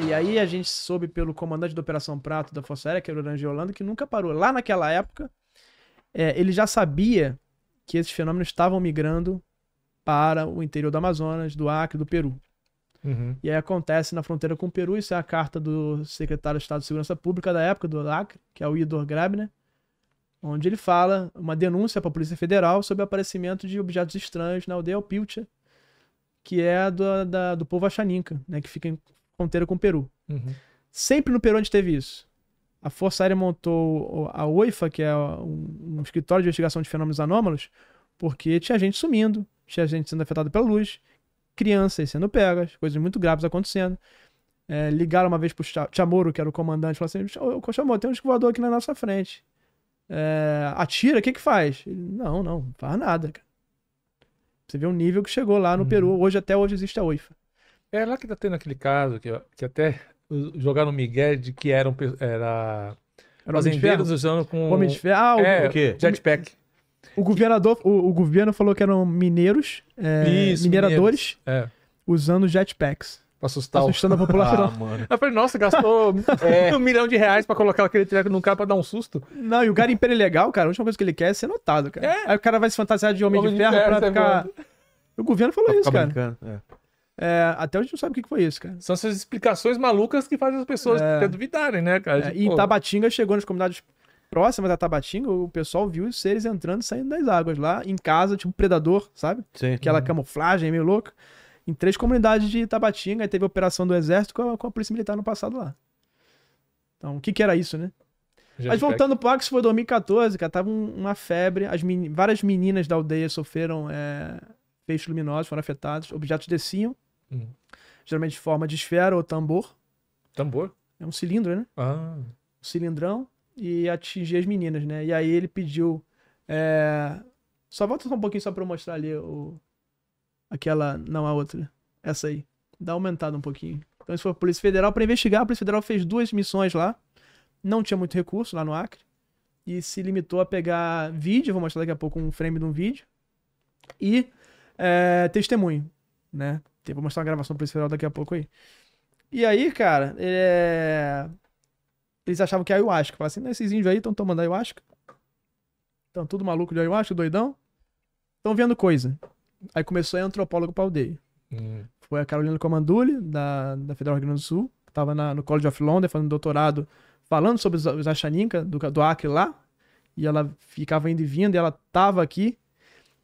Né? E aí a gente soube pelo comandante da Operação Prato da Força Aérea, que era o Orange Holanda, que nunca parou. Lá naquela época, é, ele já sabia que esses fenômenos estavam migrando para o interior do Amazonas, do Acre, do Peru. Uhum. E aí acontece na fronteira com o Peru, isso é a carta do secretário de Estado de Segurança Pública da época, do Acre, que é o Idor Grabner, onde ele fala uma denúncia para a Polícia Federal sobre o aparecimento de objetos estranhos na aldeia Opilcha, que é do, da, do povo Axaninca, né, que fica em fronteira com o Peru. Uhum. Sempre no Peru a gente teve isso. A Força Aérea montou a OIFA, que é um escritório de investigação de fenômenos anômalos, porque tinha gente sumindo, tinha gente sendo afetada pela luz, crianças sendo pegas, coisas muito graves acontecendo. É, ligaram uma vez pro Chamorro, que era o comandante, falaram assim: Ô, Chamorro, tem um escovador aqui na nossa frente. É, atira, o que que faz? Ele, não, não, não faz nada, cara. Você vê o nível que chegou lá no uhum. Peru. Hoje, até hoje, existe a OIFA. É lá que tá tendo aquele caso que, que até jogaram Miguel de que eram era era fazendeiros usando com Homem de Ferro, ah, o, é, o quê? Jetpack. O governador, o, o, governo falou que eram mineiros, é, Isso, mineradores, mineiros. É. usando jetpacks. Pra assustar Assustando o... a população. Ah, mano. Eu falei, nossa, gastou é. um milhão de reais pra colocar aquele treco num cara pra dar um susto. Não, e o garimpeiro legal, cara, a última coisa que ele quer é ser notado, cara. É. Aí o cara vai se fantasiar de homem, homem de, ferro de ferro pra é ficar... O governo falou pra isso, cara. É. É, até hoje não sabe o que foi isso, cara. São essas explicações malucas que fazem as pessoas é... duvidarem, né, cara? É, e Tabatinga chegou nas comunidades próximas da Tabatinga, o pessoal viu os seres entrando e saindo das águas lá, em casa, tipo predador, sabe? Sim. Aquela uhum. camuflagem meio louca. Em três comunidades de Tabatinga, teve operação do exército com a, com a, polícia militar no passado lá. Então, o que que era isso, né? Já Mas voltando pro Axis, foi 2014, cara, tava um, uma febre, as várias meninas da aldeia sofreram é, peixes luminosos, foram afetados, objetos desciam, Hum. Geralmente de forma de esfera ou tambor. Tambor? É um cilindro, né? Ah. Um cilindrão e atingir as meninas, né? E aí ele pediu. É... Só volta só um pouquinho só pra eu mostrar ali o... aquela. Não, a outra. Essa aí. Dá aumentada um pouquinho. Então isso foi a Polícia Federal para investigar. A Polícia Federal fez duas missões lá. Não tinha muito recurso lá no Acre. E se limitou a pegar vídeo, vou mostrar daqui a pouco um frame de um vídeo. E é, testemunho, né? Vou mostrar uma gravação pra esse daqui a pouco aí. E aí, cara, é... eles achavam que é ayahuasca. Falaram assim, esses índios aí estão tomando ayahuasca. Estão tudo maluco de ayahuasca, doidão. Estão vendo coisa. Aí começou a antropólogo pra aldeia. Hum. Foi a Carolina Comandulli, da, da Federal do Rio Grande do Sul. Tava na, no College of London, fazendo doutorado, falando sobre os, os Achaninka, do, do Acre lá. E ela ficava indo e vindo, e ela tava aqui.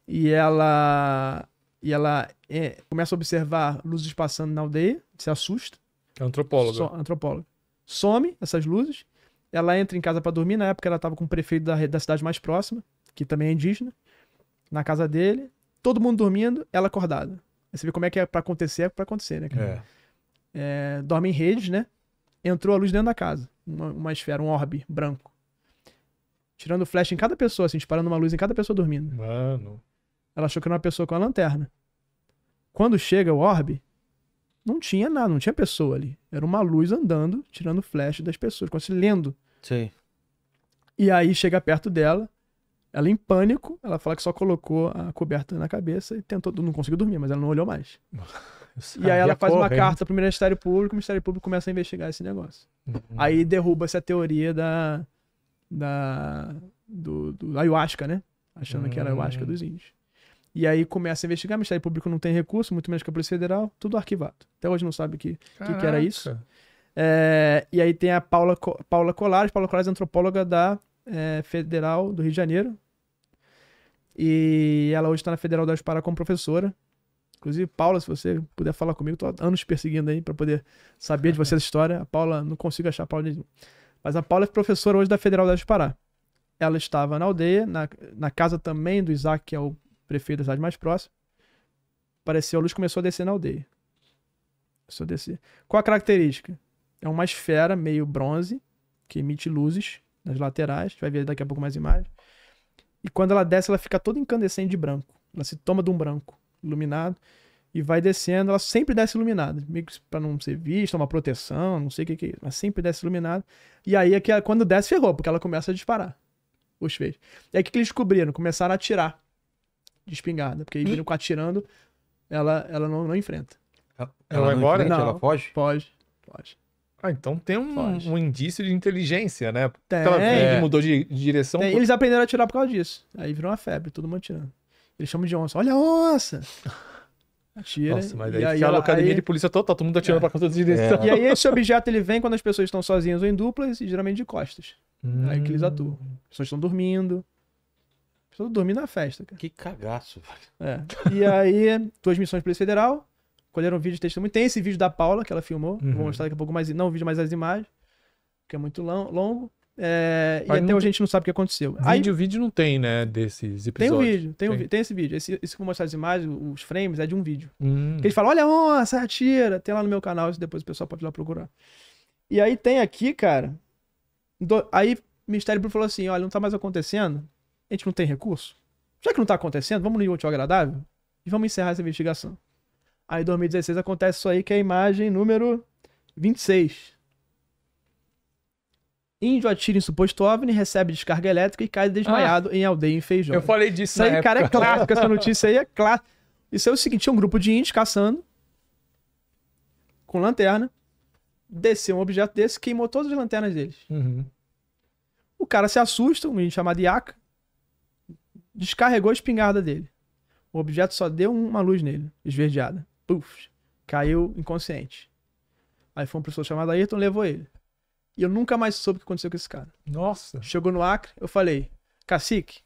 E ela e ela é, começa a observar luzes passando na aldeia, se assusta. É antropóloga. So, antropóloga. Some essas luzes. Ela entra em casa para dormir. Na época ela estava com o prefeito da, da cidade mais próxima, que também é indígena, na casa dele. Todo mundo dormindo, ela acordada. Aí você vê como é que é para acontecer, é para acontecer, né, cara? É. É, dorme em redes, né? Entrou a luz dentro da casa. Uma, uma esfera, um orbe branco. Tirando flash em cada pessoa, assim, disparando uma luz em cada pessoa dormindo. Mano. Ela achou que era uma pessoa com a lanterna. Quando chega o orbe, não tinha nada, não tinha pessoa ali. Era uma luz andando, tirando flash das pessoas, como se lendo. Sim. E aí chega perto dela, ela em pânico, ela fala que só colocou a coberta na cabeça e tentou, não conseguiu dormir, mas ela não olhou mais. e aí ela é faz uma carta pro Ministério Público, o Ministério Público começa a investigar esse negócio. Uhum. Aí derruba-se a teoria da. da. do, do ayahuasca, né? Achando uhum. que era ayahuasca hum. dos índios. E aí começa a investigar, o Ministério Público não tem recurso, muito menos que a Polícia Federal, tudo arquivado. Até hoje não sabe o que, que, que, era isso. É, e aí tem a Paula, Paula Colares, Paula Colares é antropóloga da é, Federal do Rio de Janeiro. E ela hoje está na Federal da Pará como professora. Inclusive, Paula, se você puder falar comigo, estou anos perseguindo aí para poder saber de você essa história. A Paula, não consigo achar a Paula nenhuma. Mas a Paula é professora hoje da Federal da Pará. Ela estava na aldeia, na, na casa também do Isaac, que é o prefeito da cidade mais próxima. Apareceu a luz começou a descer na aldeia. Começou a descer. Qual a característica? É uma esfera meio bronze, que emite luzes nas laterais. vai ver daqui a pouco mais imagens. E quando ela desce, ela fica toda incandescente de branco. Ela se toma de um branco iluminado e vai descendo. Ela sempre desce iluminada, meio que pra não ser vista, uma proteção, não sei o que, que é isso, mas sempre desce iluminada. E aí é que ela, quando desce, ferrou, porque ela começa a disparar os feixes. E aí o que, que eles descobriram? Começaram a atirar de espingarda, porque aí viram hum. com atirando, ela, ela não, não enfrenta. Ela, ela vai embora? Enfrenta, não, ela foge? pode pode Ah, então tem um, um, indício de inteligência, né? Tem. Ela mudou de, de direção. por... Eles aprenderam a atirar por causa disso. Aí virou uma febre, todo mundo atirando. Eles chamam de onça. Olha a onça! Atira. Nossa, mas aí, aí academia aí... de polícia total, todo mundo atirando é. pra causa de direção. É. E aí esse objeto ele vem quando as pessoas estão sozinhas ou em duplas e geralmente de costas. Hum. Aí que eles atuam. As pessoas estão dormindo, eu dormi na festa, cara. Que cagaço, velho. É. E aí, duas missões Polícia Federal, colheram um vídeo de testemunho. Tem esse vídeo da Paula, que ela filmou. Uhum. Vou mostrar daqui a pouco mais, não o vídeo, mas as imagens, que é muito longo. É, e até hoje a gente não sabe o que aconteceu. Vídeo, aí, o vídeo não tem, né, desses episódios. Tem um vídeo, tem, tem. Um, tem esse vídeo. Esse, esse que eu vou mostrar as imagens, os frames, é de um vídeo. Hum. Que eles falam, olha a onça, atira. Tem lá no meu canal, isso depois o pessoal pode ir lá procurar. E aí tem aqui, cara... Do... aí Mistério Blue falou assim, olha, não tá mais acontecendo. A gente não tem recurso? Já que não tá acontecendo, vamos no útil agradável e vamos encerrar essa investigação. Aí em 2016 acontece isso aí, que é a imagem número 26. Índio atira em suposto OVNI, recebe descarga elétrica e cai desmaiado ah, em aldeia em feijão. Eu falei disso Isso aí, época. cara, é clássico. Essa notícia aí é clássica. Isso é o seguinte, tinha um grupo de índios caçando com lanterna, desceu um objeto desse, queimou todas as lanternas deles. Uhum. O cara se assusta, um índio chamado Iaca, descarregou a espingarda dele. O objeto só deu uma luz nele, esverdeada. Puf, caiu inconsciente. Aí foi um professor chamado Ayrton, levou ele. E eu nunca mais soube o que aconteceu com esse cara. Nossa. Chegou no Acre, eu falei, cacique,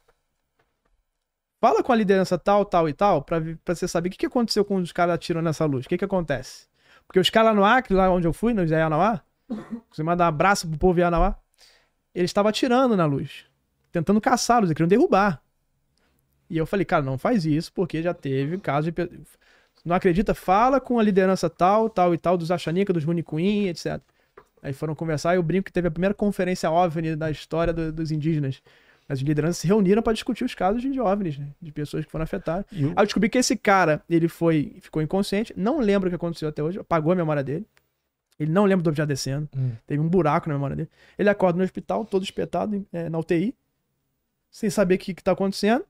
fala com a liderança tal, tal e tal, pra, pra você saber o que, que aconteceu com os caras atirando nessa luz. O que, que acontece? Porque os caras lá no Acre, lá onde eu fui, no Ianauá, você manda um abraço pro povo Ianauá, eles estavam atirando na luz, tentando caçá-los, eles queriam derrubar. E eu falei, cara, não faz isso, porque já teve caso de. Não acredita? Fala com a liderança tal, tal e tal, dos Achanica, dos Runicuin, etc. Aí foram conversar e eu brinco que teve a primeira conferência OVNI da história do, dos indígenas. As lideranças se reuniram para discutir os casos de OVNIs, né? de pessoas que foram afetadas. Aí eu descobri que esse cara, ele foi, ficou inconsciente, não lembra o que aconteceu até hoje, apagou a memória dele. Ele não lembra do objeto descendo, hum. teve um buraco na memória dele. Ele acorda no hospital, todo espetado, é, na UTI, sem saber o que está acontecendo.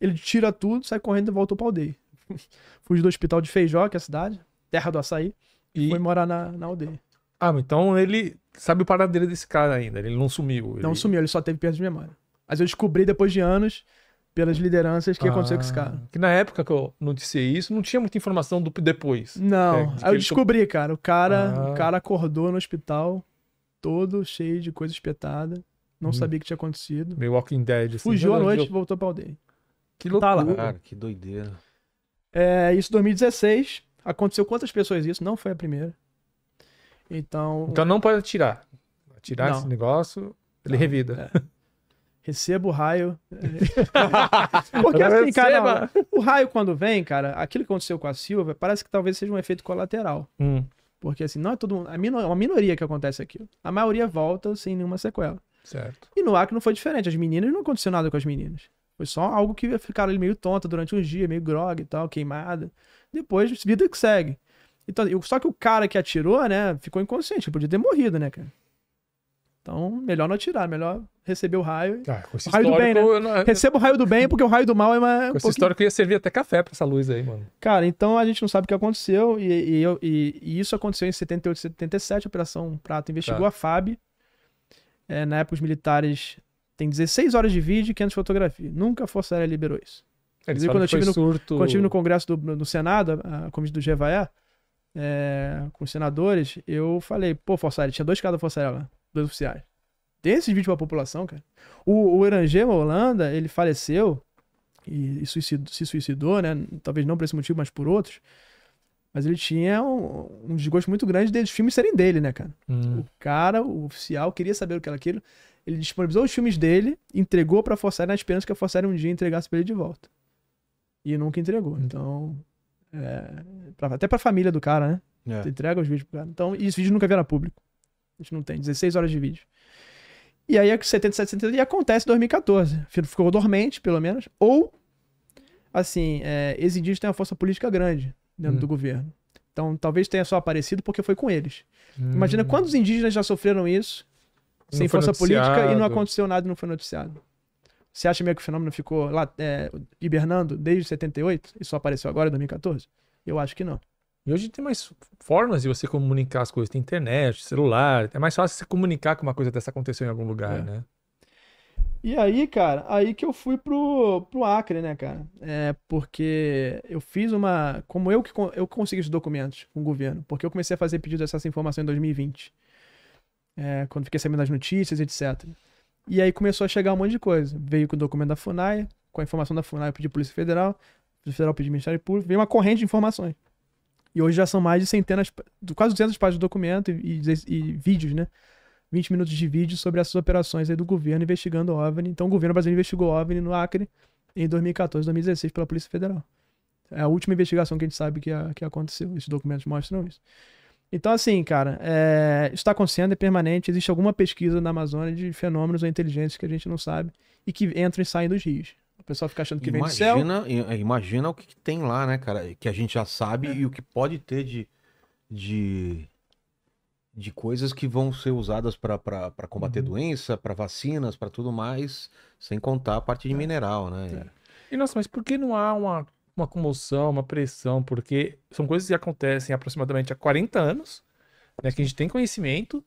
Ele tira tudo, sai correndo e voltou pra aldeia. Fugiu do hospital de Feijó, que é a cidade, terra do açaí, e foi morar na, na aldeia. Ah, então ele sabe o paradeiro desse cara ainda, ele não sumiu. Ele... Não sumiu, ele só teve perda de memória. Mas eu descobri depois de anos, pelas lideranças, o que ah, aconteceu com esse cara. Que na época que eu noticiei isso, não tinha muita informação do depois. Né? Não, é, de aí eu descobri, to... cara. O cara, ah. o cara acordou no hospital, todo cheio de coisa espetada. Não hum. sabia o que tinha acontecido. Meio Walking Dead. Assim. Fugiu né? à noite e voltou pra aldeia. Que loucura. Tá lá. Cara, que doideira. É, isso em 2016. Aconteceu quantas pessoas isso? Não foi a primeira. Então. Então não pode atirar. Atirar não. esse negócio, ele não. revida. É. Receba o raio. Porque assim, cara, o raio quando vem, cara, aquilo que aconteceu com a Silva, parece que talvez seja um efeito colateral. Hum. Porque assim, não é todo mundo. É uma minoria que acontece aquilo. A maioria volta sem nenhuma sequela. Certo. E no Acre não foi diferente. As meninas não aconteceu nada com as meninas. Foi só algo que ficaram ali meio tonta durante uns dias, meio grog e tal, queimada. Depois, vida que segue. Então, só que o cara que atirou, né, ficou inconsciente, podia ter morrido, né, cara? Então, melhor não atirar, melhor receber o raio. Ah, o raio do bem, né? Não... Receba o raio do bem, porque o raio do mal é mais. É com um essa história que ia servir até café pra essa luz aí, mano. Cara, então a gente não sabe o que aconteceu. E, e, e, e isso aconteceu em 78, 77. A Operação Prato investigou tá. a FAB. É, na época, os militares tem 16 horas de vídeo e 500 fotografia Nunca a Força Aérea liberou isso. É, eles quando eu, tive no, surto... quando eu estive no Congresso do no Senado, a, a comissão do GVAE, é, com os senadores, eu falei, pô, Força Aérea, tinha dois caras da Força Aérea lá, dois oficiais. Tem esses vídeos pra população, cara. O, o Erangema Holanda, ele faleceu e, e suicidou, se suicidou, né? Talvez não por esse motivo, mas por outros. Mas ele tinha um, um desgosto muito grande de filmes serem dele, né, cara? Hum. O cara, o oficial, queria saber o que era aquilo. Ele disponibilizou os filmes dele, entregou pra Força na esperança que a Força um dia entregasse pra ele de volta. E nunca entregou. Uhum. Então. É, pra, até pra família do cara, né? É. Entrega os vídeos pro cara. Então, e os vídeos nunca vieram a público. A gente não tem. 16 horas de vídeo. E aí, que é 70, e acontece em 2014. Ficou dormente, pelo menos. Ou, assim, é, exigir tem uma força política grande dentro hum. do governo. Então, talvez tenha só aparecido porque foi com eles. Hum. Imagina quantos indígenas já sofreram isso sem força política e não aconteceu nada e não foi noticiado. Você acha meio que o fenômeno ficou lá é, hibernando desde 78 e só apareceu agora em 2014? Eu acho que não. E hoje tem mais formas de você comunicar as coisas. Tem internet, celular. É mais fácil você comunicar que uma coisa dessa aconteceu em algum lugar, é. né? E aí, cara, aí que eu fui pro, pro Acre, né, cara? É porque eu fiz uma. Como eu que eu consegui os documentos com o governo, porque eu comecei a fazer pedido dessa informação em 2020 é, quando fiquei sabendo das notícias, etc. E aí começou a chegar um monte de coisa. Veio com o documento da FUNAI, com a informação da FUNAI eu pedi Polícia Federal, Polícia Federal pedi Ministério Público, veio uma corrente de informações. E hoje já são mais de centenas, quase 200 páginas de documento e, e, e vídeos, né? 20 minutos de vídeo sobre essas operações aí do governo investigando o OVNI. Então o governo brasileiro investigou o OVNI no Acre em 2014, 2016 pela Polícia Federal. É a última investigação que a gente sabe que, a, que aconteceu. Esses documentos mostram isso. Então, assim, cara, é, está acontecendo, é permanente. Existe alguma pesquisa na Amazônia de fenômenos ou inteligências que a gente não sabe e que entram e saem dos rios. O pessoal fica achando que imagina, vem do céu. Imagina o que, tem lá, né, cara? Que a gente já sabe é. e o que pode ter de, de, de coisas que vão ser usadas para combater uhum. doença, para vacinas, para tudo mais, sem contar a parte de é. mineral, né? É. E nossa, mas por que não há uma uma comoção, uma pressão, porque são coisas que acontecem aproximadamente há 40 anos, né, que a gente tem conhecimento,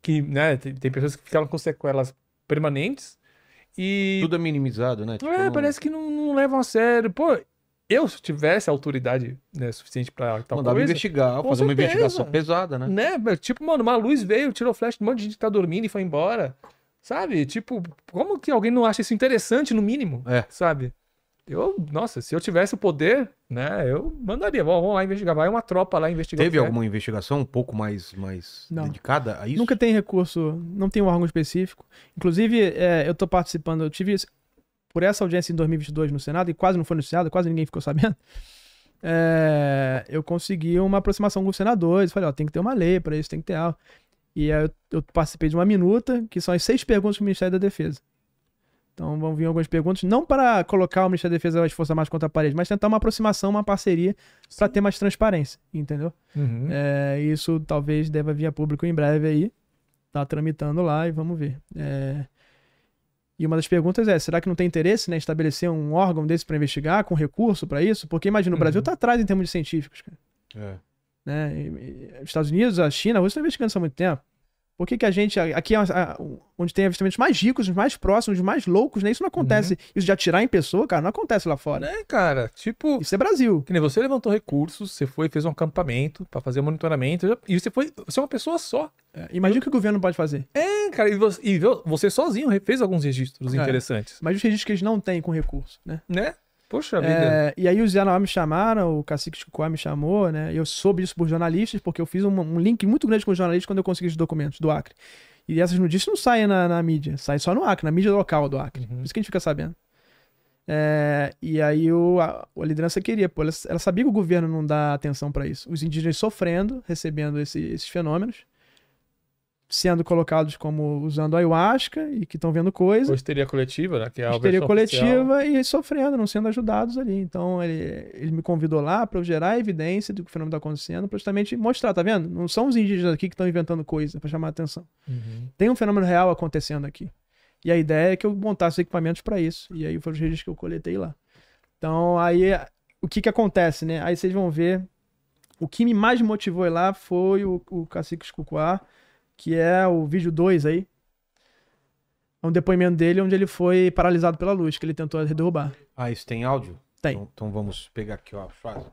que né, tem, pessoas que ficaram com sequelas permanentes e... Tudo é minimizado, né? É, tipo, é, não... parece que não, não levam a sério. Pô, eu, se tivesse autoridade né, suficiente para tal Mandava coisa, investigar, fazer certeza. uma investigação pesada, né? né? Tipo, mano, uma luz veio, tirou flash, um monte de gente tá dormindo e foi embora. Sabe? Tipo, como que alguém não acha isso interessante, no mínimo? É. Sabe? Eu, nossa, se eu tivesse o poder, né, eu mandaria. Bom, vamos lá investigar. Vai uma tropa lá investigar. Teve é. alguma investigação um pouco mais, mais não. dedicada a isso? Nunca tem recurso, não tem um órgão específico. Inclusive, é, eu tô participando, eu tive por essa audiência em 2022 no Senado, e quase não foi anunciada, quase ninguém ficou sabendo. É, eu consegui uma aproximação com os senadores. Falei, ó, tem que ter uma lei para isso, tem que ter algo. E aí eu, eu participei de uma minuta, que são as seis perguntas do Ministério da Defesa. Então vão vir algumas perguntas, não para colocar o Ministério da Defesa das Forças Armadas contra a parede, mas tentar uma aproximação, uma parceria para ter mais transparência, entendeu? Uhum. É, isso talvez deva vir a público em breve aí. Tá tramitando lá e vamos ver. É... E uma das perguntas é: será que não tem interesse né, estabelecer um órgão desse para investigar, com recurso para isso? Porque imagina, o Brasil está uhum. atrás em termos de científicos, cara. É. Né? E, e, Estados Unidos, a China, a Rússia estão investigando isso há muito tempo. Por que, que a gente. Aqui é onde tem avistamentos mais ricos, os mais próximos, os mais loucos, né? Isso não acontece. Uhum. Isso de atirar em pessoa, cara, não acontece lá fora. É, cara. Tipo. Isso é Brasil. Que nem você levantou recursos, você foi, fez um acampamento para fazer monitoramento. E você foi. Você é uma pessoa só. É, imagina o que o governo pode fazer. É, cara. E você, e você sozinho fez alguns registros é. interessantes. Mas os registros que eles não têm com recurso, né? Né? Poxa é, vida. É, e aí os Yanoá me chamaram, o cacique Chicoá me chamou, né? Eu soube isso por jornalistas, porque eu fiz um, um link muito grande com os jornalistas quando eu consegui os documentos do Acre. E essas notícias não saem na, na mídia, saem só no Acre, na mídia local do Acre. Uhum. Por isso que a gente fica sabendo. É, e aí o, a, a, liderança queria, pô, ela, ela, sabia que o governo não dá atenção para isso. Os indígenas sofrendo, recebendo esse, esses fenômenos sendo colocados como usando ayahuasca e que estão vendo coisas. Ou histeria coletiva, né? Que é a histeria coletiva oficial. e sofrendo, não sendo ajudados ali. Então ele, ele me convidou lá para eu gerar evidência do que o fenômeno está acontecendo, para justamente mostrar, tá vendo? Não são os indígenas aqui que estão inventando coisa para chamar a atenção. Uhum. Tem um fenômeno real acontecendo aqui. E a ideia é que eu montasse equipamentos para isso. E aí foram os registros que eu coletei lá. Então aí o que que acontece, né? Aí vocês vão ver o que me mais motivou lá foi o, o cacique Escucuá, que é o vídeo 2 aí. É um depoimento dele onde ele foi paralisado pela luz, que ele tentou derrubar. Ah, isso tem áudio? Tem. Então, então vamos pegar aqui ó, a frase.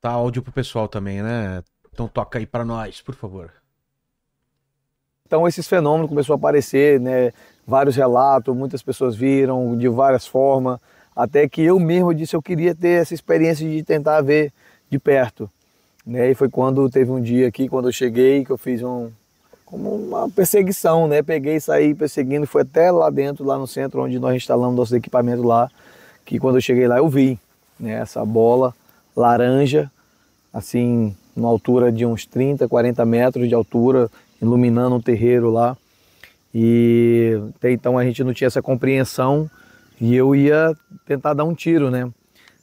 Tá áudio pro pessoal também, né? Então toca aí para nós, por favor. Então esses fenômenos começaram a aparecer, né? Vários relatos, muitas pessoas viram de várias formas. Até que eu mesmo disse eu queria ter essa experiência de tentar ver de perto. Né? E foi quando teve um dia aqui, quando eu cheguei, que eu fiz um, como uma perseguição, né? Peguei, saí perseguindo, foi até lá dentro, lá no centro, onde nós instalamos nossos equipamentos lá, que quando eu cheguei lá eu vi, né? Essa bola laranja, assim, numa altura de uns 30, 40 metros de altura, iluminando um terreiro lá. E até então a gente não tinha essa compreensão e eu ia tentar dar um tiro, né?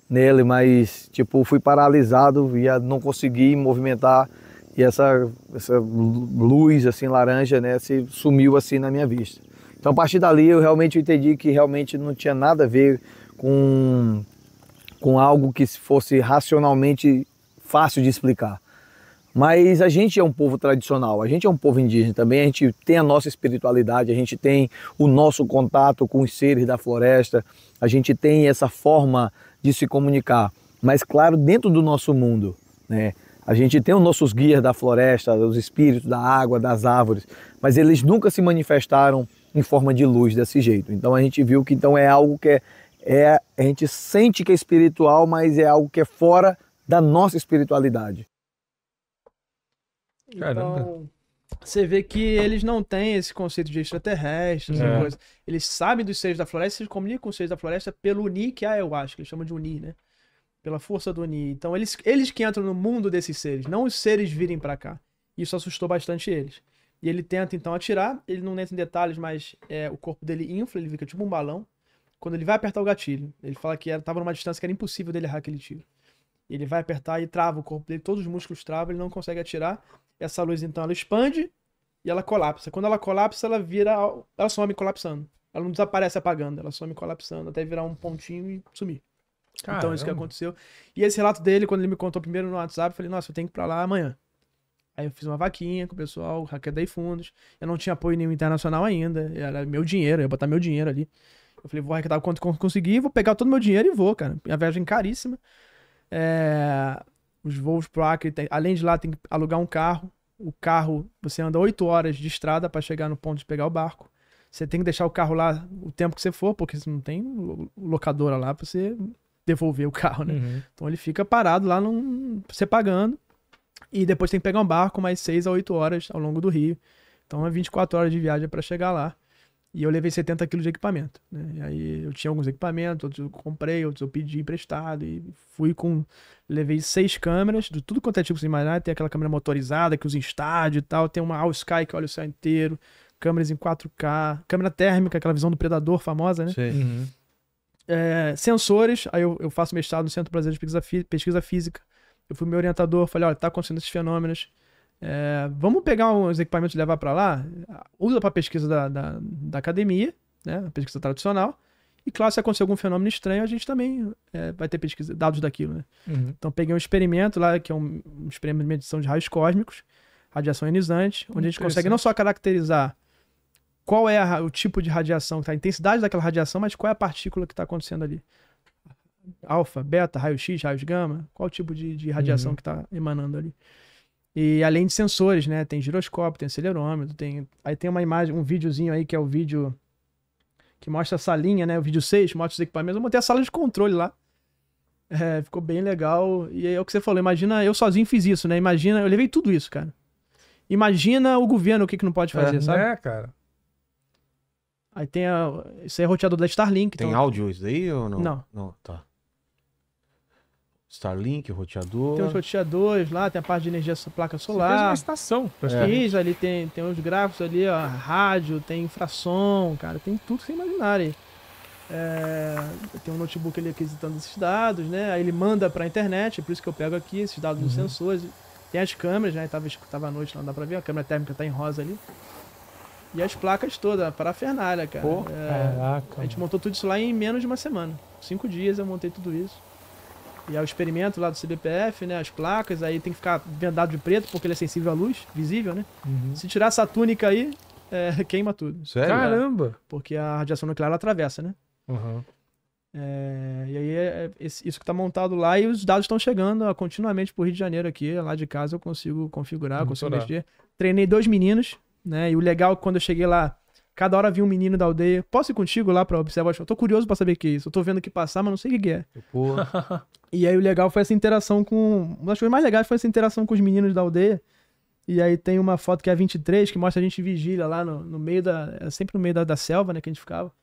Nele, mas tipo, fui paralisado e não consegui movimentar e essa, essa luz assim laranja, né, se sumiu assim na minha vista. Então a partir dali eu realmente entendi que realmente não tinha nada a ver com com algo que fosse racionalmente fácil de explicar. Mas a gente é um povo tradicional, a gente é um povo indígena também, a gente tem a nossa espiritualidade, a gente tem o nosso contato com os seres da floresta, a gente tem essa forma de se comunicar. Mas, claro, dentro do nosso mundo, né? A gente tem os nossos guias da floresta, os espíritos da água, das árvores, mas eles nunca se manifestaram em forma de luz desse jeito. Então a gente viu que então é algo que é, é a gente sente que é espiritual, mas é algo que é fora da nossa espiritualidade. Caramba. Então, você vê que eles não têm esse conceito de extraterrestre, é. Eles sabem dos seres da floresta, eles comunicam com os seres da floresta pelo Uni, que é a ayahuasca, eles chamam de Uni, né? Pela força do Uni. Então, eles, eles que entram no mundo desses seres, não os seres virem para cá. Isso assustou bastante eles. E ele tenta, então, atirar. Ele não entra em detalhes, mas é, o corpo dele infla, ele fica tipo um balão. Quando ele vai apertar o gatilho, ele fala que estava numa distância que era impossível dele errar aquele tiro. Ele vai apertar e trava o corpo dele, todos os músculos travam, ele não consegue atirar. Essa luz, então, ela expande e ela colapsa. Quando ela colapsa, ela vira. Ela some colapsando. Ela não desaparece apagando, ela some colapsando até virar um pontinho e sumir. Caramba. Então, isso que aconteceu. E esse relato dele, quando ele me contou primeiro no WhatsApp, eu falei, nossa, eu tenho que ir pra lá amanhã. Aí eu fiz uma vaquinha com o pessoal, arrecadei fundos. Eu não tinha apoio nenhum internacional ainda. Era meu dinheiro, eu ia botar meu dinheiro ali. Eu falei, vou arrecadar o quanto conseguir, vou pegar todo meu dinheiro e vou, cara. Minha viagem é caríssima. É... Os voos pro Acre, tem, além de lá, tem que alugar um carro. O carro, você anda 8 horas de estrada para chegar no ponto de pegar o barco. Você tem que deixar o carro lá o tempo que você for, porque você não tem locadora lá para você devolver o carro, né? Uhum. Então ele fica parado lá, num, você pagando. E depois tem que pegar um barco mais 6 a 8 horas ao longo do rio. Então é 24 horas de viagem para chegar lá. E eu levei 70 quilos de equipamento. Né? E aí eu tinha alguns equipamentos, outros eu comprei, outros eu pedi emprestado. E fui com. Levei seis câmeras, de tudo quanto é tipo de imaginar. Tem aquela câmera motorizada que usa em estádio e tal. Tem uma All Sky que olha o céu inteiro. Câmeras em 4K. Câmera térmica, aquela visão do predador famosa, né? Sim. Uhum. É, sensores. Aí eu, eu, faço mestrado no Centro Brasileiro de Pesquisa, Fí Pesquisa Física. Eu fui meu orientador, falei, olha, tá acontecendo esses fenômenos é, vamos pegar os equipamentos e levar para lá, usa para pesquisa da, da, da, academia, né, pesquisa tradicional, e claro, se acontecer algum fenômeno estranho, a gente também é, vai ter pesquisa, dados daquilo. Né? Uhum. Então peguei um experimento lá, que é um, um, experimento de medição de raios cósmicos, radiação ionizante, onde a gente consegue não só caracterizar qual é a, o tipo de radiação, tá? a intensidade daquela radiação, mas qual é a partícula que está acontecendo ali. Alfa, beta, raio-x, raios gama, qual o tipo de, de radiação uhum. que está emanando ali. E além de sensores, né? Tem giroscópio, tem acelerômetro, tem. Aí tem uma imagem, um videozinho aí que é o vídeo que mostra a salinha, né? O vídeo 6, mostra os equipamentos. Eu montei a sala de controle lá. É, ficou bem legal. E aí é o que você falou, imagina, eu sozinho fiz isso, né? Imagina, eu levei tudo isso, cara. Imagina o governo o que, que não pode fazer, é, sabe? É, cara. Aí tem a. Isso é roteador da Starlink. Tem então... áudio isso daí ou não? Não. Não, tá. Starlink, roteador. Tem os roteadores lá, tem a parte de energia placa solar. Você fez uma estação. É. Isso, ali tem, tem os gráficos ali, ó, rádio, tem infração, cara, tem tudo que você imaginar aí. É, tem um notebook ali aquisitando esses dados, né? Aí ele manda para a internet, é por isso que eu pego aqui esses dados uhum. dos sensores. Tem as câmeras, né? Tava, tava à noite, não dá para ver, a câmera térmica tá em rosa ali. E as placas todas, para a cara. Pô, é, caraca. A gente montou tudo isso lá em menos de uma semana. Cinco dias eu montei tudo isso. E é o experimento lá do CBPF, né? As placas, aí tem que ficar vendado de preto porque ele é sensível à luz, visível, né? Uhum. Se tirar essa túnica aí, é, queima tudo. Sério? Caramba! Porque a radiação nuclear atravessa, né? Uhum. É, e aí é, é isso que tá montado lá e os dados estão chegando continuamente para o Rio de Janeiro aqui. Lá de casa eu consigo configurar, eu consigo mexer. Treinei dois meninos, né? E o legal é quando eu cheguei lá Cada hora vinha um menino da aldeia. Posso ir contigo lá pra observar? Eu tô curioso para saber o que é isso. Eu tô vendo o que passar, mas não sei o que é. Porra. e aí o legal foi essa interação com. Uma das coisas mais legais foi essa interação com os meninos da aldeia. E aí tem uma foto que é a 23, que mostra a gente vigília lá no, no meio da. É sempre no meio da, da, selva, né, que a gente ficava.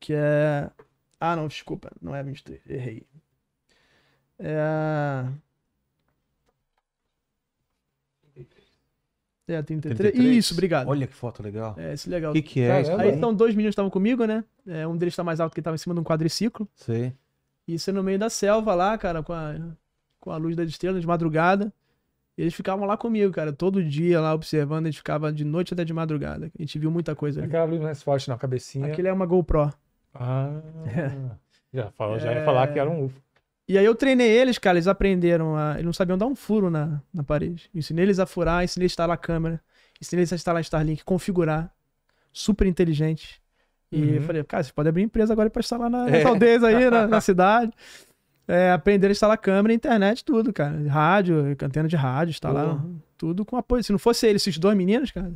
Que é. Ah, não, desculpa. Não é a 23. Errei. É. É, 33. 33. Isso, obrigado. Olha que foto legal. É, isso é legal. O que, que é? isso aí então, dois meninos estavam comigo, né? É, um deles tá mais alto que tava em cima de um quadriciclo. Sei. Isso é no meio da selva lá, cara, com a, com a luz das estrelas de madrugada. Eles ficavam lá comigo, cara, todo dia lá observando. A gente ficava de noite até de madrugada. A gente viu muita coisa. Ali. Aquela luz mais forte na cabecinha. Aquele é uma GoPro. Ah. É. Já, falou, já ia é. falar que era um UFO. E aí eu treinei eles, cara, eles aprenderam a. Eles não sabiam dar um furo na, na parede. Eu ensinei eles a furar, ensinei a instalar a câmera, ensinei eles a instalar Starlink, configurar. Super inteligente. E uhum. eu falei, cara, você pode abrir empresa agora para instalar na, é. nas é. aí, na, na cidade. É, aprenderam a instalar câmera, internet, tudo, cara. Rádio, antena de rádio, instalar. Uhum. Tudo com apoio. Se não fosse eles, esses dois meninos, cara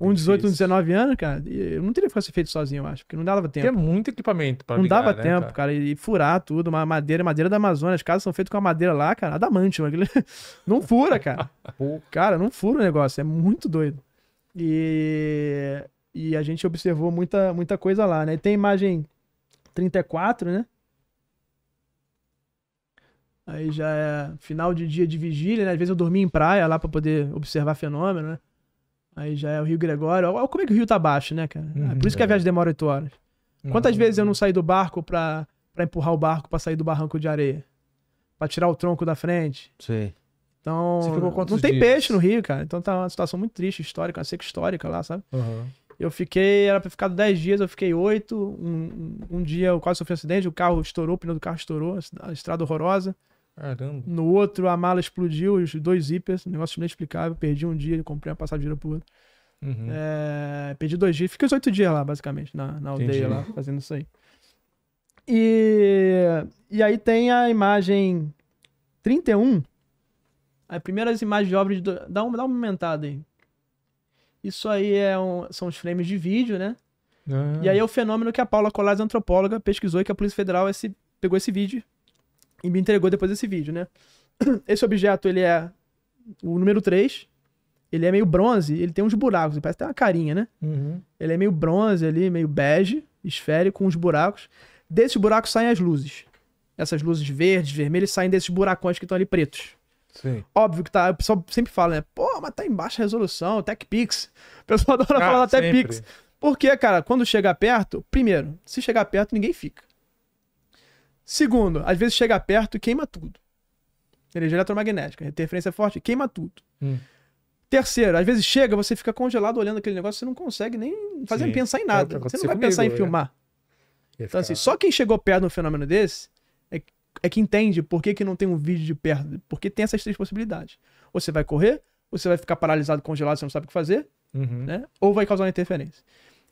um 18, um 19 anos, cara, eu não teria que fazer feito sozinho, eu acho, porque não dava tempo. Porque é muito equipamento pra Não ligar, dava né, tempo, cara? cara? e furar tudo, uma madeira, madeira da Amazônia, as casas são feitas com a madeira lá, cara, adamante, mano. não fura, cara. cara, não fura o negócio, é muito doido. E, e a gente observou muita, muita coisa lá, né? Tem imagem 34, né? Aí já é final de dia de vigília, né? Às vezes eu dormi em praia lá para poder observar fenômeno, né? Aí já é o Rio Gregório. Olha como é que o rio tá baixo, né, cara? Uhum, é por isso que a uhum. viagem demora oito horas. Quantas uhum. vezes eu não saí do barco pra, pra empurrar o barco pra sair do barranco de areia? Pra tirar o tronco da frente? Sim. Então, não tem peixe no rio, cara. Então tá uma situação muito triste, histórica, uma seca histórica lá, sabe? Uhum. Eu fiquei, era pra ficar 10 dias, eu fiquei 8. Um, um, um, dia eu quase sofri um acidente, o carro estourou, o pneu do carro estourou, a estrada horrorosa. Caramba. No outro, a mala explodiu, os dois zippers, negócio inexplicável. Perdi um dia, comprei uma passageira pro outro. Uhum. É, perdi dois dias, fiquei os oito dias lá, basicamente, na, na aldeia Entendi. lá, fazendo isso aí. E, e aí tem a imagem 31. As primeiras imagens de obra, de. Dá, uma, dá uma aumentada aí. Isso aí é um, são os frames de vídeo, né? Ah. E aí é o fenômeno que a Paula Colares, antropóloga, pesquisou e que a Polícia Federal esse, pegou esse vídeo e me entregou depois desse vídeo, né? Esse objeto, ele é o número 3. Ele é meio bronze, ele tem uns buracos, parece até uma carinha, né? Uhum. Ele é meio bronze ali, meio bege, esférico, com uns buracos. Desses buracos saem as luzes. Essas luzes verdes, vermelhas, saem desses buracões que estão ali pretos. Sim. Óbvio que tá. O pessoal sempre fala, né? Pô, mas tá em baixa resolução, TechPix. O pessoal adora ah, falar TechPix. Porque, cara, quando chega perto, primeiro, se chegar perto, ninguém fica. Segundo, às vezes chega perto e queima tudo. Energia eletromagnética, interferência forte, queima tudo. Hum. Terceiro, às vezes chega, você fica congelado olhando aquele negócio, você não consegue nem fazer Sim, pensar em é, nada. É você não vai comigo, pensar em é. filmar. então, assim, só quem chegou perto um fenômeno desse é, é, que entende por que, que não tem um vídeo de perto. Porque tem essas três possibilidades. Ou você vai correr, ou você vai ficar paralisado, congelado, você não sabe o que fazer, uhum. né? ou vai causar uma interferência.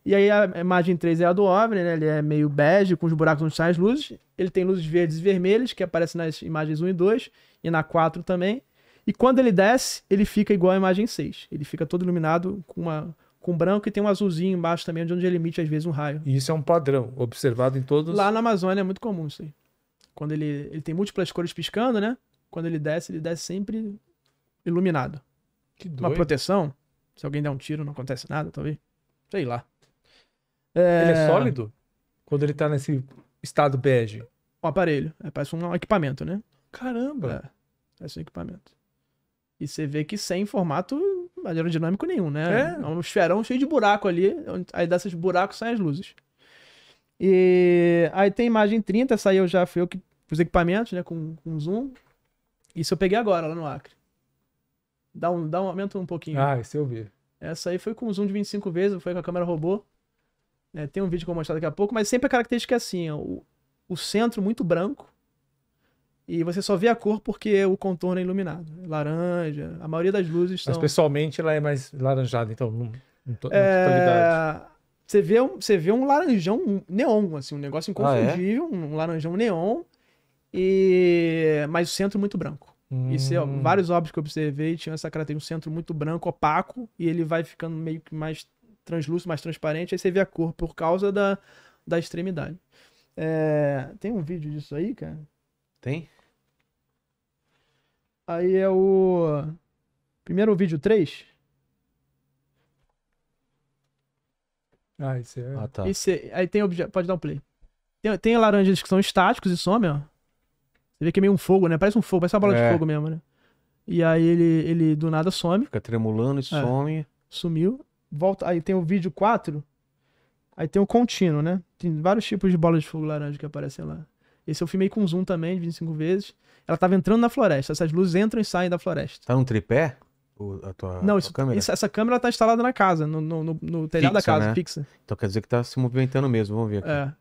E aí a imagem 3 é a do OVNI, né? Ele é meio bege, com os buracos onde saem as luzes. Ele tem luzes verdes e vermelhas, que aparecem nas imagens 1 e 2, e na 4 também. E quando ele desce, ele fica igual à imagem 6. Ele fica todo iluminado com uma com branco e tem um azulzinho embaixo também, onde ele emite às vezes um raio. E isso é um padrão observado em todos? Lá na Amazônia é muito comum isso aí. Quando ele, ele tem múltiplas cores piscando, né? Quando ele desce, ele desce sempre iluminado. Que doido. Uma proteção. Se alguém der um tiro, não acontece nada, talvez. Sei lá. É... Ele é sólido? Quando ele tá nesse estado bege? Um aparelho. É, parece um equipamento, né? Caramba! É, parece um equipamento. E você vê que sem formato aerodinâmico nenhum, né? É, é um esferão cheio de buraco ali. Aí desses buracos saem as luzes. E aí tem imagem 30, essa aí eu já fui eu que fiz equipamentos, né? Com, com zoom. Isso eu peguei agora lá no Acre. Dá um, dá um aumento um pouquinho. Ah, esse eu vi. Essa aí foi com zoom de 25 vezes, foi com a câmera robô. É, tem um vídeo que eu vou mostrar daqui a pouco, mas sempre a característica é assim: ó, o, o centro muito branco. E você só vê a cor porque o contorno é iluminado. É laranja, a maioria das luzes são... Mas pessoalmente ela é mais laranjada, então, não, totalidade. é... Você vê, você vê um laranjão neon, assim, um negócio inconfundível, ah, é? um laranjão neon, e... mas o centro muito branco. Hum. Isso é, vários óbvios que eu observei tinham essa característica, um centro muito branco, opaco, e ele vai ficando meio que mais translúcido, mais transparente, aí você vê a cor por causa da, da extremidade. É, tem um vídeo disso aí, cara? Tem? Aí é o. Primeiro o vídeo 3. Ah, esse é. Ah, tá. Esse, aí tem objeto. Pode dar um play. Tem, tem laranjas que são estáticos e somem, ó. Você vê que é meio um fogo, né? Parece um fogo, parece uma bola é. de fogo mesmo, né? E aí ele, ele do nada some. Fica tremulando e é. some. Sumiu volta, aí tem o vídeo 4, aí tem o contínuo, né? Tem vários tipos de bolas de fogo laranja que aparecem lá. Esse eu filmei com zoom também, 25 vezes. Ela estava entrando na floresta, essas luzes entram e saem da floresta. Tá no tripé? O, a tua, não, isso, tua câmera? Isso, essa câmera está instalada na casa, no, no, no, no telhado fixa, da casa, né? fixa. Então quer dizer que está se movimentando mesmo, vamos ver aqui. É.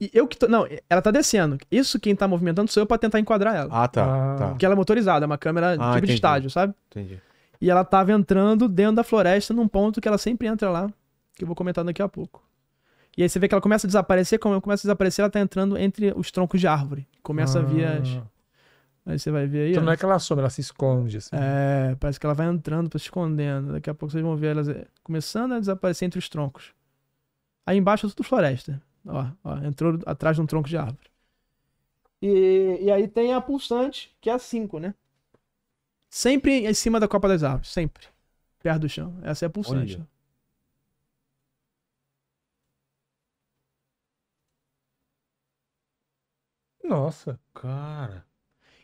E eu que tô, Não, ela tá descendo. Isso quem tá movimentando sou eu pra tentar enquadrar ela. Ah, tá. Ah. tá. Porque ela é motorizada, é uma câmera ah, tipo entendi. de estádio, sabe? Entendi. E ela estava entrando dentro da floresta num ponto que ela sempre entra lá, que eu vou comentar daqui a pouco. E aí você vê que ela começa a desaparecer, como começa a desaparecer, ela está entrando entre os troncos de árvore. Começa ah. a vir ah. as. Aí você vai ver aí. Então não é que ela some, ela se esconde. Assim. É, parece que ela vai entrando, tá se escondendo. Daqui a pouco vocês vão ver elas eh, começando a desaparecer entre os troncos. Aí embaixo é tudo floresta. Ó, ó, entrou atrás de um tronco de árvore. E, e aí tem a pulsante, que é a 5, né? Sempre em cima da copa das árvores, sempre. Perto do chão. Essa é a pulsante. Nossa, cara.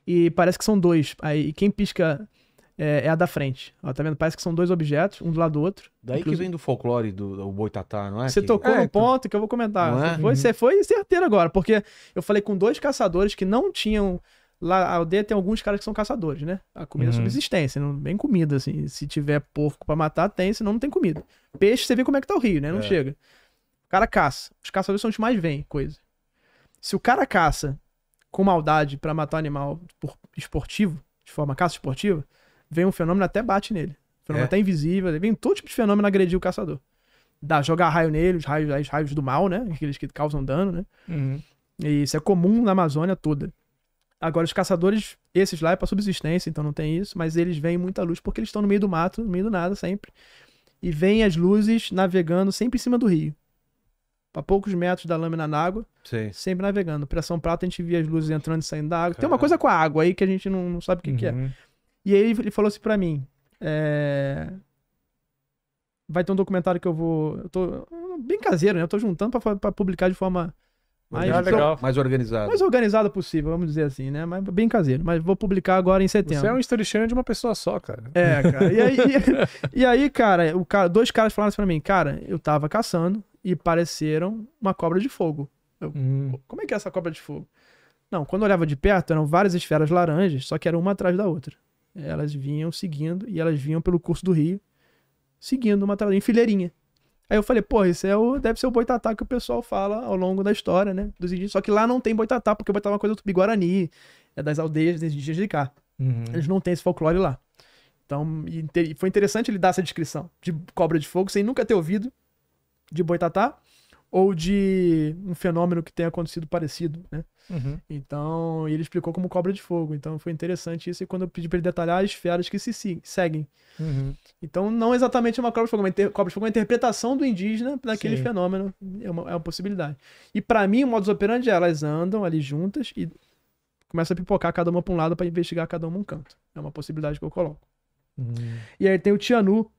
E parece que são dois. Aí quem pisca é, é, a da frente. Ó, tá vendo? Parece que são dois objetos, um do lado do outro. Daí inclusive. que vem do folclore do, do boitatá, não é? Você que... tocou é, no então. ponto que eu vou comentar. É? você, é? foi, uhum. você foi certeiro agora, porque eu falei com dois caçadores que não tinham Lá a aldeia tem alguns caras que são caçadores, né? A comida é uhum. é subsistência, não bem comida, assim. Se tiver porco para matar, tem, senão não tem comida. Peixe, você vê como é que tá o rio, né? Não é. chega. O cara caça. Os caçadores são os que mais vêm coisa. Se o cara caça com maldade para matar um animal esportivo, de forma caça esportiva, vem um fenômeno até bate nele. O fenômeno é. até invisível, vem todo tipo de fenômeno agredir o caçador. Dá, jogar raio nele, os raios, os raios do mal, né? Aqueles que causam dano, né? Uhum. E isso é comum na Amazônia toda. Agora, os caçadores, esses lá é pra subsistência, então não tem isso, mas eles veem muita luz porque eles estão no meio do mato, no meio do nada sempre. E veem as luzes navegando sempre em cima do rio. A poucos metros da lâmina na água, Sim. sempre navegando. Operação Prata, a gente via as luzes entrando e saindo da água. Caramba. Tem uma coisa com a água aí que a gente não, não sabe o que, uhum. que é. Uhum. E aí ele falou assim pra mim: é... Vai ter um documentário que eu vou. Eu tô bem caseiro, né? Eu tô juntando pra, pra publicar de forma mais, ah, é então, legal. mais organizado. Mais organizado possível, vamos dizer assim, né? Mas bem caseiro. Mas vou publicar agora em setembro. Você é um historiante de uma pessoa só, cara. É, cara. E aí, e, e aí cara, o cara, dois caras falaram assim pra mim, cara, eu tava caçando e pareceram uma cobra de fogo. Eu, hum. Como é que é essa cobra de fogo? Não, quando eu olhava de perto, eram várias esferas laranjas, só que eram uma atrás da outra. Elas vinham seguindo e elas vinham pelo curso do rio, seguindo uma atrás, em fileirinha. Aí eu falei, porra, isso é o, deve ser o boitatá que o pessoal fala ao longo da história, né? Dos indígenas. Só que lá não tem boitatá, porque o boitatá é uma coisa do Tupi-Guarani, é das aldeias dos indígenas de cá. Uhum. Eles não têm esse folclore lá. Então, foi interessante ele dar essa descrição de cobra de fogo, sem nunca ter ouvido de boitatá ou de um fenômeno que tenha acontecido parecido, né? Uhum. Então, ele explicou como cobra de fogo. Então, foi interessante isso. E quando eu pedi para ele detalhar as esferas que se seguem. Uhum. Então, não exatamente é uma cobra de fogo, mas cobra de fogo é uma interpretação do indígena daquele Sim. fenômeno. É uma, é uma possibilidade. E para mim, o modus operandi é elas andam ali juntas e começa a pipocar cada uma para um lado para investigar cada uma um canto. É uma possibilidade que eu coloco. Uhum. E aí tem o Tianu,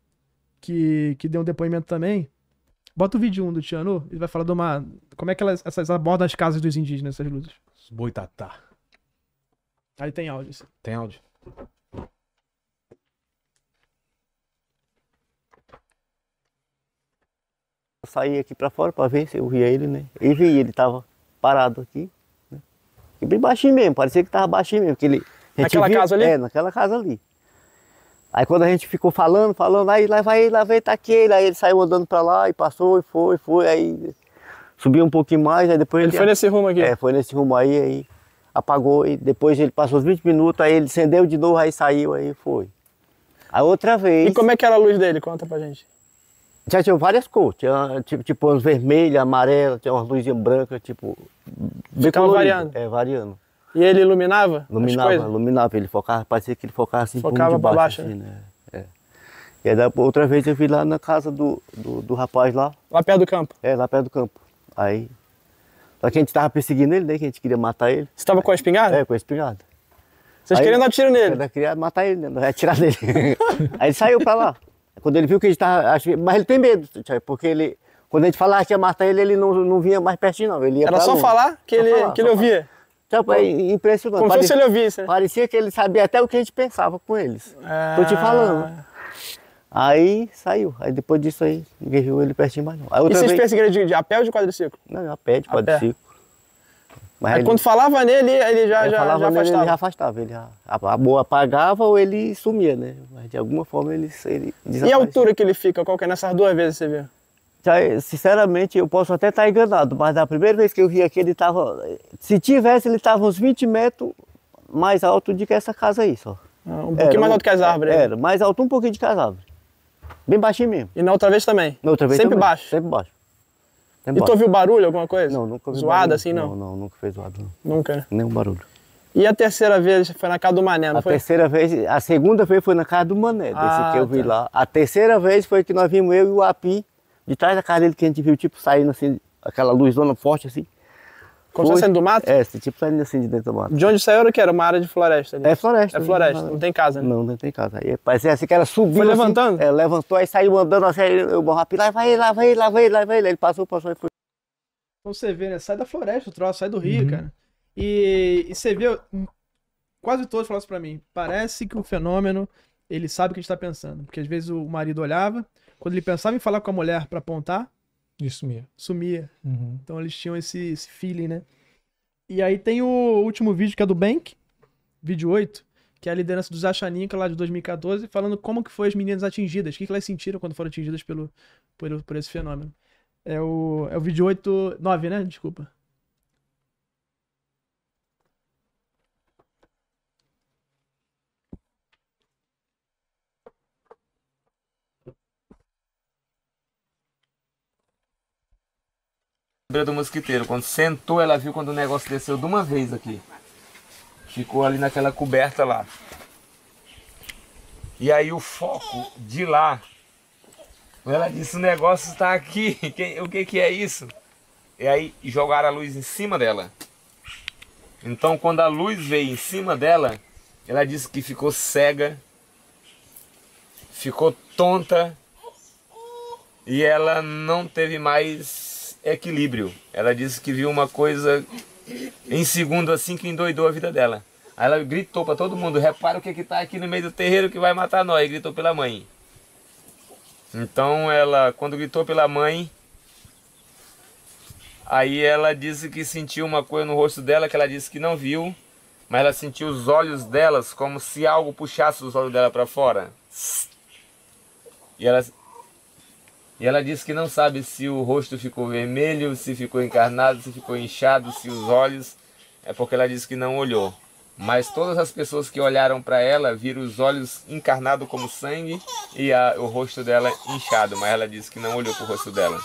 que, que deu um depoimento também Bota o vídeo 1 do Tiano, ele vai falar de uma. Como é que elas, essas abordam as casas dos indígenas, essas luzes? Boitatá. Aí tem áudio. Tem áudio. Eu saí aqui para fora para ver se eu via ele, né? E vi, ele tava parado aqui. Né? E bem baixinho mesmo, parecia que tava baixinho mesmo. Porque ele, naquela casa ali? É, naquela casa ali. Aí quando a gente ficou falando, falando, aí lá vai lá vai tá aquele, aí ele saiu andando pra lá e passou e foi, foi, aí subiu um pouquinho mais, aí depois... Ele, ele foi nesse rumo aqui? É, foi nesse rumo aí, aí apagou, e depois ele passou os 20 minutos, aí ele acendeu de novo, aí saiu, aí foi. Aí outra vez... E como é que era a luz dele? Conta pra gente. Já tinha várias cores, tinha tipo, tipo umas vermelhas, amarelas, tinha umas luzinhas brancas, tipo... Ficava variando? É, variando. E ele iluminava? Iluminava, iluminava. Ele focava, parecia que ele focava assim focava por baixo. baixo assim, né? Né? É. E aí, outra vez eu fui lá na casa do, do, do, rapaz lá. Lá perto do campo? É, lá perto do campo. Aí. Só que a gente tava perseguindo ele, né? Que a gente queria matar ele. Você tava com a espingarda? É, com a espingarda. Vocês aí, queriam dar tiro nele? Eu queria matar ele, né? É atirar nele. aí ele saiu pra lá. Quando ele viu que a gente tava. Mas ele tem medo, porque ele. Quando a gente falava que ia matar ele, ele não, não vinha mais pertinho, não. Ele ia Era só longe. falar que, só ele, falar, que ele ouvia. Falar. Então, impressionante. Como parecia, ele ouvisse. Né? Parecia que ele sabia até o que a gente pensava com eles. Ah. Tô te falando. Aí saiu. Aí depois disso aí, ninguém viu ele pertinho mais não. Aí, e vocês vez... perseguiram de, de a pé ou de quadriciclo? Não, a pé, de a quadriciclo. Pé. Mas aí ele... quando falava nele, ele já, já, falava já afastava. Nele, ele já afastava. Ele já, a, boa apagava ou ele sumia, né? Mas de alguma forma ele, ele E a altura que ele fica? Qual que é nessas duas vezes você viu? Tá, sinceramente, eu posso até estar tá enganado, mas da primeira vez que eu vi aqui, ele estava. Se tivesse, ele estava uns 20 metros mais alto do que essa casa aí só. Ah, um pouquinho era, mais alto que as árvores? Era, né? mais alto um pouquinho de que as árvores. Bem baixinho mesmo. E na outra vez também? Na outra vez Sempre também. baixo? Sempre baixo. Sempre e baixo. tu ouviu barulho, alguma coisa? Não, nunca ouvi Zoado barulho. assim, não? Não, não, nunca fez zoado. Não. Nunca, né? Nenhum barulho. E a terceira vez foi na casa do Mané, não a foi? A terceira vez, a segunda vez foi na casa do Mané, ah, desse que eu vi tá. lá. A terceira vez foi que nós vimos eu e o Api de trás da casa dele que a gente viu, tipo, saindo assim, aquela luz zona forte assim. Como tá foi, saindo do mato? É, tipo saindo assim de dentro do mato. De onde saiu era que era? Uma área de floresta? Ali. Né? É floresta. É floresta, não tem casa, né? Não, não tem casa. Aí parecia é assim que era subindo Foi assim, levantando? Assim, é, levantou, aí saiu andando assim, eu borrapi, lá vai ele, lá vai ele, lá vai ele, lá vai ele. Ele passou, passou e foi. Então você vê, né? Sai da floresta o troço, sai do rio, uhum. cara. E, e você vê, quase todos falaram isso pra mim. Parece que o fenômeno, ele sabe o que a gente tá pensando. Porque às vezes o marido olhava, quando ele pensava em falar com a mulher para apontar, sumia. Sumia. Uhum. Então eles tinham esse, esse, feeling, né? E aí tem o último vídeo que é do Bank, vídeo 8, que é a liderança dos Achaninca lá de 2014, falando como que foi as meninas atingidas, o que, que elas sentiram quando foram atingidas pelo, pelo, por esse fenômeno. É o, é o vídeo 8, 9, né? Desculpa. beira do mosquiteiro. Quando sentou, ela viu quando o negócio desceu de uma vez aqui. Ficou ali naquela coberta lá. E aí o foco de lá. Ela disse, o negócio está aqui. O que, que é isso? E aí jogaram a luz em cima dela. Então quando a luz veio em cima dela, ela disse que ficou cega, ficou tonta e ela não teve mais equilíbrio. Ela disse que viu uma coisa em segundo assim que endoidou a vida dela. Aí ela gritou para todo mundo: repara o que é está aqui no meio do terreiro que vai matar nós. E gritou pela mãe. Então ela, quando gritou pela mãe, aí ela disse que sentiu uma coisa no rosto dela que ela disse que não viu, mas ela sentiu os olhos delas como se algo puxasse os olhos dela para fora. E ela e ela disse que não sabe se o rosto ficou vermelho, se ficou encarnado, se ficou inchado, se os olhos. É porque ela disse que não olhou. Mas todas as pessoas que olharam para ela viram os olhos encarnados como sangue e a, o rosto dela inchado. Mas ela disse que não olhou para o rosto dela.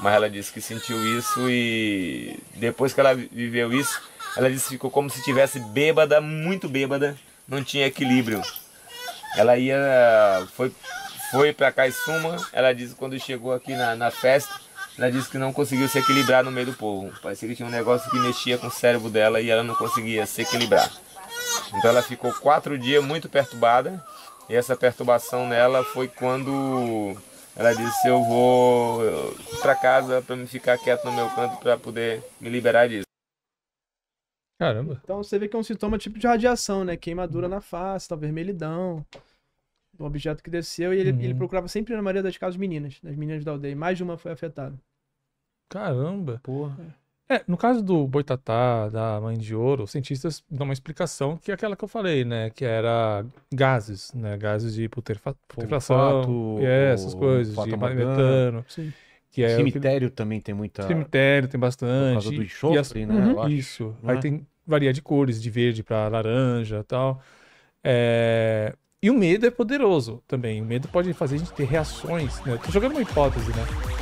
Mas ela disse que sentiu isso e depois que ela viveu isso, ela disse que ficou como se tivesse bêbada, muito bêbada, não tinha equilíbrio. Ela ia. foi foi para Caissuma, ela disse que quando chegou aqui na, na festa, ela disse que não conseguiu se equilibrar no meio do povo. Parecia que tinha um negócio que mexia com o cérebro dela e ela não conseguia se equilibrar. Então ela ficou quatro dias muito perturbada e essa perturbação nela foi quando ela disse eu vou para casa para me ficar quieto no meu canto para poder me liberar disso. Caramba. Então você vê que é um sintoma tipo de radiação, né? Queimadura na face, tal tá vermelhidão um objeto que desceu e ele, uhum. ele procurava sempre na maioria das casas meninas, das meninas da aldeia. Mais de uma foi afetada. Caramba! Porra. É. no caso do Boitatá, da Mãe de Ouro, os cientistas dão uma explicação que é aquela que eu falei, né? Que era gases, né? Gases de putrefação, é, essas coisas, de metano. Sim. Que é cemitério que... também tem muita. Cemitério tem bastante. Por causa do enxofre, as... né? Uhum. Isso. Não Aí é? tem varia de cores, de verde para laranja tal. É, e o medo é poderoso também. O medo pode fazer a gente ter reações. Né? Eu tô jogando uma hipótese, né?